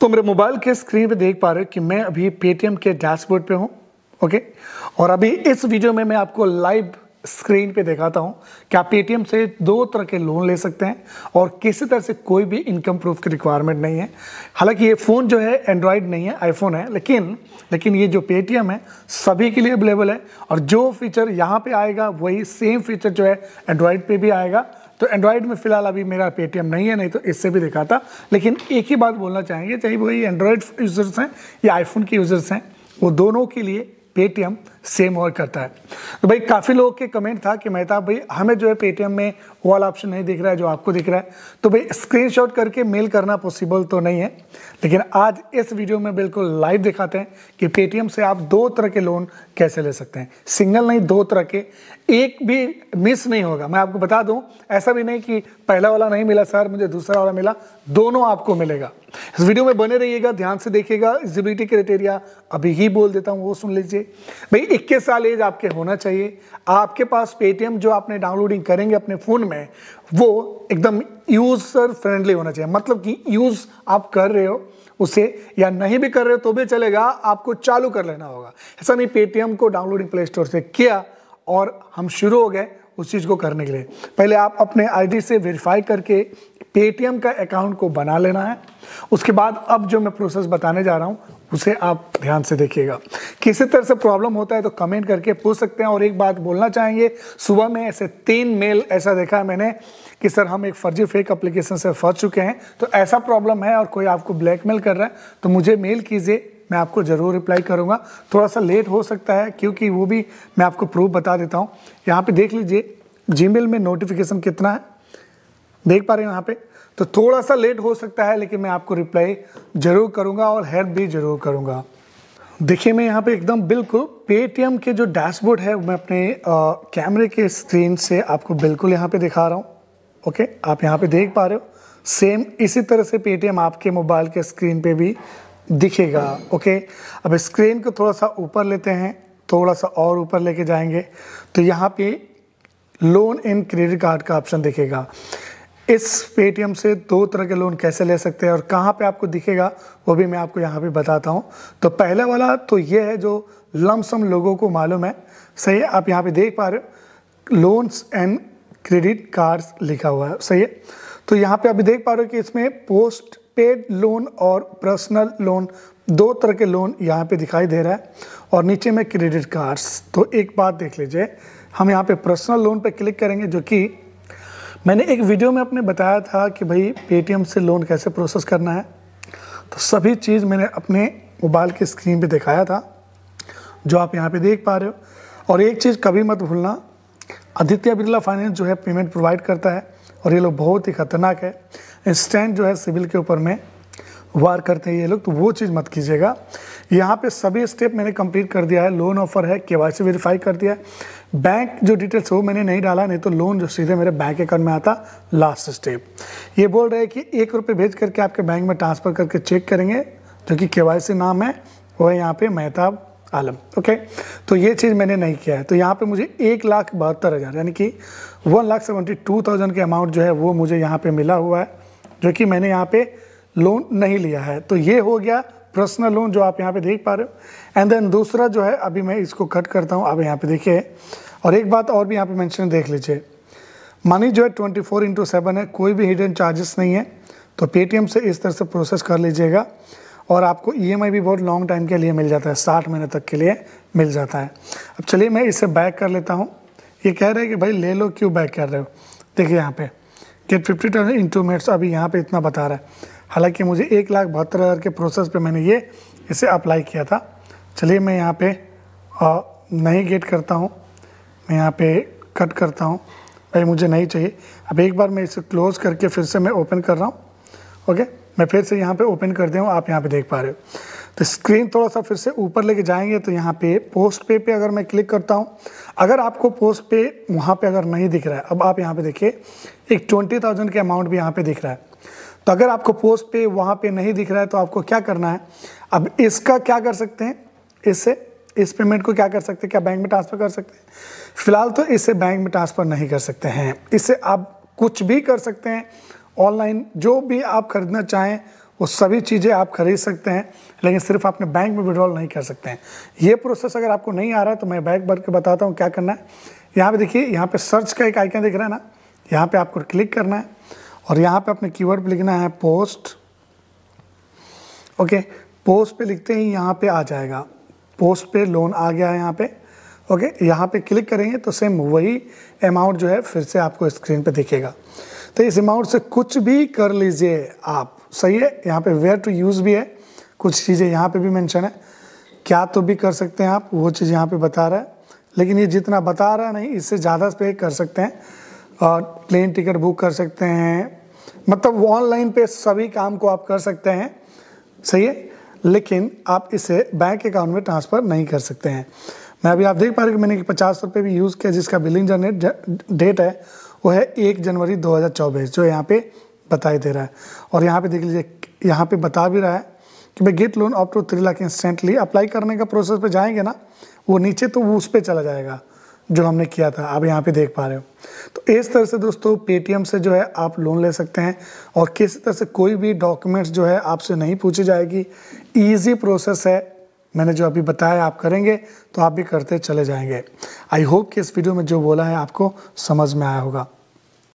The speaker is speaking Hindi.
तो मेरे मोबाइल के स्क्रीन पे देख पा रहे हो कि मैं अभी पेटीएम के डैशबोर्ड पे हूँ ओके और अभी इस वीडियो में मैं आपको लाइव स्क्रीन पे दिखाता हूँ कि आप पेटीएम से दो तरह के लोन ले सकते हैं और किसी तरह से कोई भी इनकम प्रूफ की रिक्वायरमेंट नहीं है हालांकि ये फ़ोन जो है एंड्रॉयड नहीं है आईफोन है लेकिन लेकिन ये जो पेटीएम है सभी के लिए अवेलेबल है और जो फीचर यहाँ पे आएगा वही सेम फीचर जो है एंड्रॉयड पे भी आएगा तो एंड्रॉयड में फिलहाल अभी मेरा पेटीएम नहीं है नहीं तो इससे भी दिखाता लेकिन एक ही बात बोलना चाहेंगे चाहे वो ये एंड्रॉयड यूज़र्स हैं या आईफोन के यूज़र्स हैं वो दोनों के लिए पेटीएम सेम और करता है तो भाई काफ़ी लोगों के कमेंट था कि मेहताब भाई हमें जो है पेटीएम में वाला ऑप्शन नहीं दिख रहा है जो आपको दिख रहा है तो भाई स्क्रीनशॉट करके मेल करना पॉसिबल तो नहीं है लेकिन आज इस वीडियो में बिल्कुल लाइव दिखाते हैं कि पेटीएम से आप दो तरह के लोन कैसे ले सकते हैं सिंगल नहीं दो तरह के एक भी मिस नहीं होगा मैं आपको बता दूं ऐसा भी नहीं कि पहला वाला नहीं मिला सर मुझे दूसरा वाला मिला दोनों आपको मिलेगा इस वीडियो में बने रहिएगा ध्यान से देखिएगा एलिजिबिलिटी क्राइटेरिया अभी ही बोल देता हूँ वो सुन लीजिए भाई 21 साल एज आपके होना चाहिए आपके पास पेटीएम जो आपने डाउनलोडिंग करेंगे अपने फ़ोन में वो एकदम यूज़र फ्रेंडली होना चाहिए मतलब कि यूज़ आप कर रहे हो उसे या नहीं भी कर रहे हो तो भी चलेगा आपको चालू कर लेना होगा ऐसा नहीं पेटीएम को डाउनलोडिंग प्ले स्टोर से किया और हम शुरू हो गए उस चीज़ को करने के लिए पहले आप अपने आईडी से वेरीफाई करके पेटीएम का अकाउंट को बना लेना है उसके बाद अब जो मैं प्रोसेस बताने जा रहा हूँ उसे आप ध्यान से देखिएगा किसी तरह से प्रॉब्लम होता है तो कमेंट करके पूछ सकते हैं और एक बात बोलना चाहेंगे सुबह में ऐसे तीन मेल ऐसा देखा है मैंने कि सर हम एक फर्जी फेक एप्लीकेशन से फंस चुके हैं तो ऐसा प्रॉब्लम है और कोई आपको ब्लैकमेल कर रहा है तो मुझे मेल कीजिए मैं आपको ज़रूर रिप्लाई करूँगा थोड़ा सा लेट हो सकता है क्योंकि वो भी मैं आपको प्रूफ बता देता हूँ यहाँ पर देख लीजिए जी में नोटिफिकेशन कितना है देख पा रहे हो यहाँ पे तो थोड़ा सा लेट हो सकता है लेकिन मैं आपको रिप्लाई ज़रूर करूँगा और हेल्प भी ज़रूर करूँगा देखिए मैं यहाँ पे एकदम बिल्कुल पेटीएम के जो डैशबोर्ड है मैं अपने आ, कैमरे के स्क्रीन से आपको बिल्कुल यहाँ पे दिखा रहा हूँ ओके आप यहाँ पे देख पा रहे हो सेम इसी तरह से पेटीएम आपके मोबाइल के स्क्रीन पे भी दिखेगा ओके अब स्क्रीन को थोड़ा सा ऊपर लेते हैं थोड़ा सा और ऊपर लेके जाएंगे तो यहाँ पे लोन एंड क्रेडिट कार्ड का ऑप्शन दिखेगा इस पेटीएम से दो तरह के लोन कैसे ले सकते हैं और कहाँ पे आपको दिखेगा वो भी मैं आपको यहाँ पे बताता हूँ तो पहला वाला तो ये है जो लमसम लोगों को मालूम है सही है आप यहाँ पे देख पा रहे हो लोन्स एंड क्रेडिट कार्ड्स लिखा हुआ है सही है तो यहाँ पे आप देख पा रहे हो कि इसमें पोस्ट पेड लोन और पर्सनल लोन दो तरह के लोन यहाँ पे दिखाई दे रहा है और नीचे में क्रेडिट कार्ड्स तो एक बात देख लीजिए हम यहाँ पे पर्सनल लोन पे क्लिक करेंगे जो कि मैंने एक वीडियो में अपने बताया था कि भाई पेटीएम से लोन कैसे प्रोसेस करना है तो सभी चीज़ मैंने अपने मोबाइल की स्क्रीन पे दिखाया था जो आप यहाँ पे देख पा रहे हो और एक चीज़ कभी मत भूलना आदित्य बिरला फाइनेंस जो है पेमेंट प्रोवाइड करता है और ये लोग बहुत ही ख़तरनाक है इंस्टेंट जो है सिविल के ऊपर में वार करते हैं ये लोग तो वो चीज़ मत कीजिएगा यहाँ पे सभी स्टेप मैंने कंप्लीट कर दिया है लोन ऑफर है के वाई वेरीफाई कर दिया है बैंक जो डिटेल्स वो मैंने नहीं डाला नहीं तो लोन जो सीधे मेरे बैंक अकाउंट में आता लास्ट स्टेप ये बोल रहे हैं कि एक रुपये भेज करके आपके बैंक में ट्रांसफ़र करके चेक करेंगे जो कि के नाम है वो है यहाँ पे मेहताब आलम ओके तो ये चीज़ मैंने नहीं किया है तो यहाँ पे मुझे एक लाख बहत्तर हज़ार यानी कि one lakh seventy two thousand के अमाउंट जो है वो मुझे यहाँ पे मिला हुआ है जो कि मैंने यहाँ पे लोन नहीं लिया है तो ये हो गया पर्सनल लोन जो आप यहाँ पे देख पा रहे हो एंड देन दूसरा जो है अभी मैं इसको कट करता हूँ आप यहाँ पे देखिए और एक बात और भी यहाँ पे मेंशन देख लीजिए मनी जो है ट्वेंटी फोर इंटू सेवन है कोई भी हिडन चार्जेस नहीं है तो पेटीएम से इस तरह से प्रोसेस कर लीजिएगा और आपको ई e भी बहुत लॉन्ग टाइम के लिए मिल जाता है साठ महीने तक के लिए मिल जाता है अब चलिए मैं इसे बैक कर लेता हूँ ये कह रहे हैं कि भाई ले लो क्यों बैक कर रहे हो देखिए यहाँ पे get fifty turn into minutes अभी यहाँ पे इतना बता रहा है हालांकि मुझे एक लाख बहत्तर हज़ार के प्रोसेस पे मैंने ये इसे अप्लाई किया था चलिए मैं यहाँ पे नहीं गेट करता हूँ मैं यहाँ पे कट करता हूँ भाई मुझे नहीं चाहिए अब एक बार मैं इसे क्लोज़ करके फिर से मैं ओपन कर रहा हूँ ओके मैं फिर से यहाँ पर ओपन दिया हूँ आप यहाँ पर देख पा रहे हो तो स्क्रीन थोड़ा सा फिर से ऊपर लेके जाएंगे तो यहाँ पे पोस्ट पे पे अगर मैं क्लिक करता हूँ अगर आपको पोस्ट पे वहाँ पे अगर नहीं दिख रहा है अब आप यहाँ पे देखिए एक ट्वेंटी थाउजेंड के अमाउंट भी यहाँ पे दिख रहा है तो अगर आपको पोस्ट पे वहाँ पे नहीं दिख रहा है तो आपको क्या करना है अब इसका क्या कर सकते हैं इससे इस पेमेंट को क्या कर सकते हैं क्या बैंक में ट्रांसफ़र कर सकते हैं फिलहाल तो इसे बैंक में ट्रांसफ़र नहीं कर सकते हैं इससे आप कुछ भी कर सकते हैं ऑनलाइन जो भी आप खरीदना चाहें वो सभी चीज़ें आप खरीद सकते हैं लेकिन सिर्फ आपने बैंक में विड्रॉल नहीं कर सकते हैं ये प्रोसेस अगर आपको नहीं आ रहा है तो मैं बैंक भर के बताता हूँ क्या करना है यहाँ पे देखिए यहाँ पे सर्च का एक आइकन दिख रहा है ना यहाँ पे आपको क्लिक करना है और यहाँ पे अपने कीवर्ड पे लिखना है पोस्ट ओके पोस्ट पे लिखते ही यहाँ पे आ जाएगा पोस्ट पे लोन आ गया है यहाँ पे ओके यहाँ पे क्लिक करेंगे तो सेम वही अमाउंट जो है फिर से आपको स्क्रीन पे दिखेगा तो इस अमाउंट से कुछ भी कर लीजिए आप सही है यहाँ पे वेयर टू यूज़ भी है कुछ चीज़ें यहाँ पे भी मेंशन है क्या तो भी कर सकते हैं आप वो चीज़ यहाँ पे बता रहा है लेकिन ये जितना बता रहा है नहीं इससे ज़्यादा पे कर सकते हैं और प्लेन टिकट बुक कर सकते हैं मतलब ऑनलाइन पे सभी काम को आप कर सकते हैं सही है लेकिन आप इसे बैंक अकाउंट में ट्रांसफ़र नहीं कर सकते हैं मैं अभी आप देख पा रहे कि मैंने पचास रुपये भी यूज़ किया जिसका बिलिंग जनरेट डेट है वो है एक जनवरी 2024 जो यहाँ पे बताई दे रहा है और यहाँ पे देख लीजिए यहाँ पे बता भी रहा है कि भाई get loan up to three lakh instantly apply करने का प्रोसेस पे जाएंगे ना वो नीचे तो वो उस पर चला जाएगा जो हमने किया था आप यहाँ पे देख पा रहे हो तो इस तरह से दोस्तों पेटीएम से जो है आप लोन ले सकते हैं और किसी तरह से कोई भी डॉक्यूमेंट्स जो है आपसे नहीं पूछी जाएगी ईजी प्रोसेस है मैंने जो अभी बताया आप करेंगे तो आप भी करते चले जाएंगे आई होप कि इस वीडियो में जो बोला है आपको समझ में आया होगा